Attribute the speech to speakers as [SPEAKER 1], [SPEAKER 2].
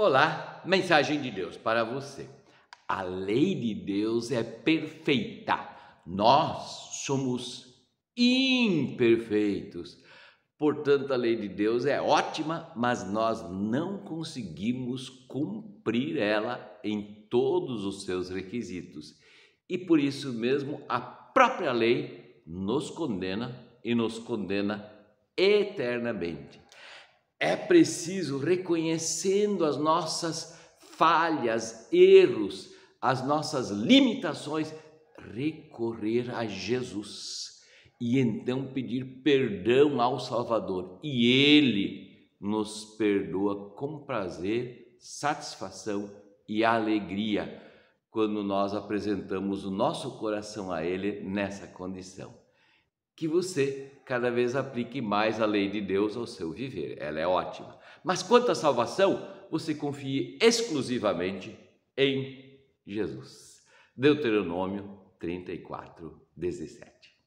[SPEAKER 1] Olá, mensagem de Deus para você. A lei de Deus é perfeita. Nós somos imperfeitos. Portanto, a lei de Deus é ótima, mas nós não conseguimos cumprir ela em todos os seus requisitos. E por isso mesmo, a própria lei nos condena e nos condena eternamente. É preciso reconhecendo as nossas falhas, erros, as nossas limitações, recorrer a Jesus e então pedir perdão ao Salvador. E ele nos perdoa com prazer, satisfação e alegria quando nós apresentamos o nosso coração a ele nessa condição. Que você cada vez aplique mais a lei de Deus ao seu viver. Ela é ótima. Mas quanto à salvação, você confie exclusivamente em Jesus. Deuteronômio 34, 17.